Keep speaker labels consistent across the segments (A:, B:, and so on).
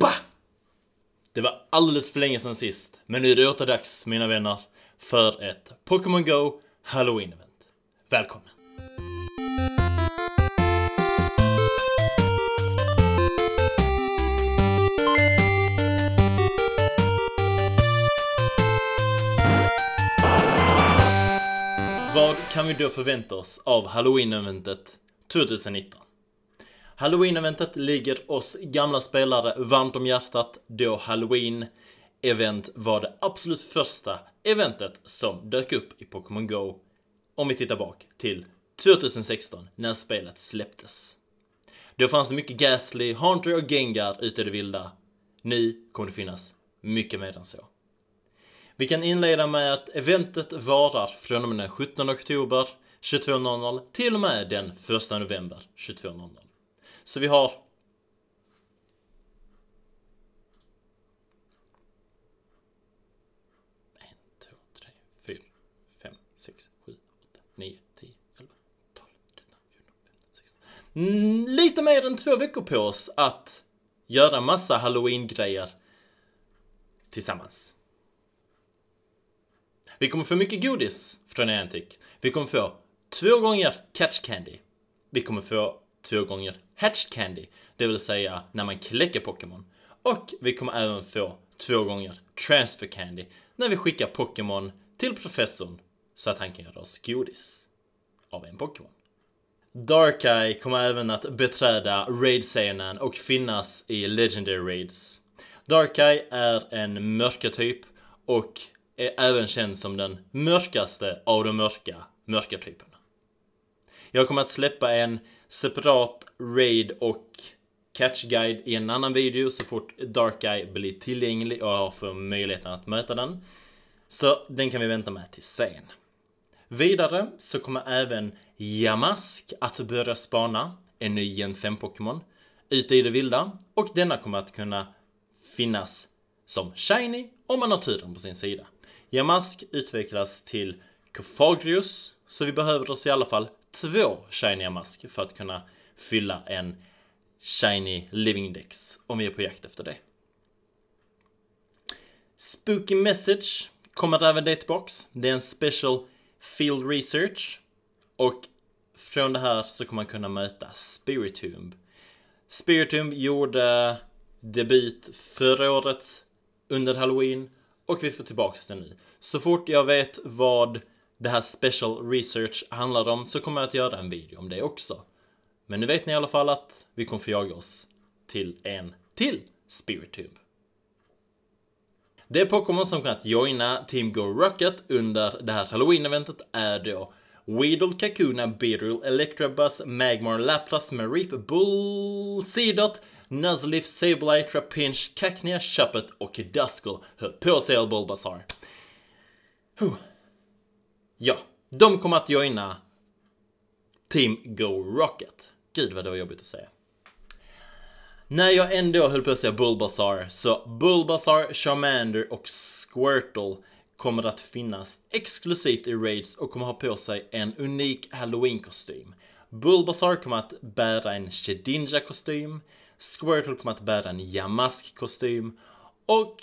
A: Bah! Det var alldeles för länge sedan sist, men nu är det åter dags mina vänner för ett Pokémon Go Halloween event. Välkomna! Vad kan vi då förvänta oss av Halloween-eventet 2019? Halloween-eventet ligger oss gamla spelare varmt om hjärtat då Halloween event var det absolut första eventet som dök upp i Pokémon Go om vi tittar bak till 2016 när spelet släpptes. Då fanns det mycket Gasly, Haunter och Gengar ute i det vilda. Nu kommer det finnas mycket mer än så. Vi kan inleda med att eventet varar från och med den 17 oktober 22.00 till och med den 1 november 22.00. Så vi har... En, två, tre, fyra, fem, sex, sju, åtta, nio, tio, elva, tolv, tretton, fjorton, femton, sexton. Mm, lite mer än två veckor på oss att göra massa halloween-grejer tillsammans. Vi kommer få mycket godis från Niantic. Vi kommer få två gånger Catch Candy. Vi kommer få två gånger Hatch Candy, det vill säga när man kläcker Pokémon. Och vi kommer även få två gånger Transfer Candy när vi skickar Pokémon till professorn så att han kan göra oss godis av en Pokémon. Darkeye kommer även att beträda Raid-scenen och finnas i Legendary Raids. Darkeye är en mörkertyp och är även känd som den mörkaste av de mörka mörkertyperna Jag kommer att släppa en separat raid och catchguide i en annan video så fort Dark Eye blir tillgänglig och jag får möjligheten att möta den. Så den kan vi vänta med till sen. Vidare så kommer även Yamask att börja spana, en ny Gen 5 Pokémon, ute i det vilda och denna kommer att kunna finnas som Shiny om man har turen på sin sida. Yamask utvecklas till Kofagrius, så vi behöver oss i alla fall två shiniga mask för att kunna fylla en shiny living dex om vi är på jakt efter det. Spooky message kommer även det tillbaks. Det är en special field research och från det här så kommer man kunna möta Spiritomb. Spiritomb gjorde debut förra året under halloween och vi får tillbaks den nu. Så fort jag vet vad det här special research handlar om så kommer jag att göra en video om det också. Men nu vet ni i alla fall att vi kommer få jaga oss till en till Spirit Tube. Det Pokémon som kunnat joina Team Go Rocket under det här Halloween-eventet är då Weedle, Kakuna, Beedrill, Electrabuzz, Magmar, Lapras, Marip, Bull, Seedot, Nuzleaf, Sableye, Trapinch, Cacnea, Chuppet och Duskull höll på att säga Bulbasaur. Huh. Ja, de kommer att joina Team Go Rocket. Gud vad det var jobbigt att säga. När jag ändå höll på att säga Bulbasaur, så Bulbasaur, Charmander och Squirtle kommer att finnas exklusivt i Raids och kommer ha på sig en unik halloween-kostym. Bulbasaur kommer att bära en Shedinja-kostym, Squirtle kommer att bära en Yamask-kostym och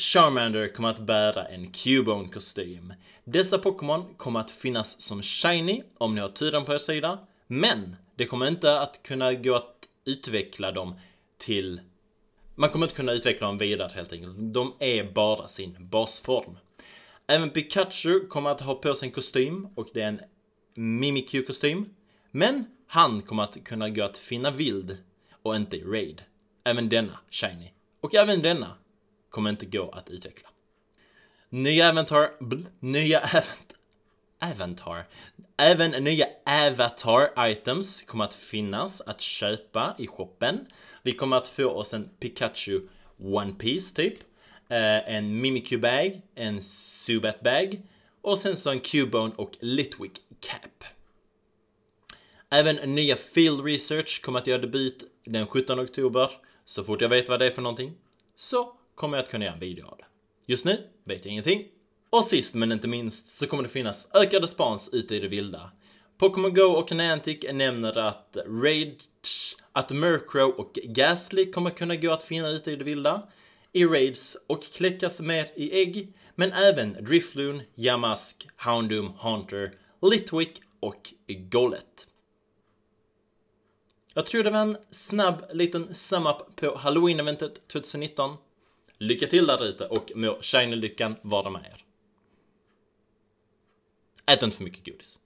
A: Charmander kommer att bära en Cubone kostym. Dessa Pokémon kommer att finnas som shiny om ni har turen på er sida, men det kommer inte att kunna gå att utveckla dem till... Man kommer inte kunna utveckla dem vidare helt enkelt. De är bara sin basform. Även Pikachu kommer att ha på sig en kostym och det är en Mimikyu-kostym. Men han kommer att kunna gå att finna vild och inte i Raid. Även denna, Shiny. Och även denna, kommer inte gå att utveckla. Nya Avatar... Bl, nya Avatar... Avatar. Även nya Avatar-items kommer att finnas att köpa i shoppen. Vi kommer att få oss en Pikachu One Piece typ. Eh, en Mimikyu bag, en Subat bag och sen så en Cubone och Litwick cap. Även nya Field Research kommer att göra debut den 17 oktober. Så fort jag vet vad det är för någonting så kommer jag att kunna göra en video av det. Just nu vet jag ingenting. Och sist men inte minst så kommer det finnas ökad respons ute i det vilda. Pokémon Go och Niantic nämner att Rage, att Murkrow och Gasly kommer kunna gå att finna ute i det vilda i raids och kläckas mer i ägg, men även Drifloon, Yamask, Houndoom, Haunter, Litwick och Golet. Jag tror det var en snabb liten sum-up på Halloween-eventet 2019. Lycka till där ute och må shiny-lyckan vara med er. Ät inte för mycket godis.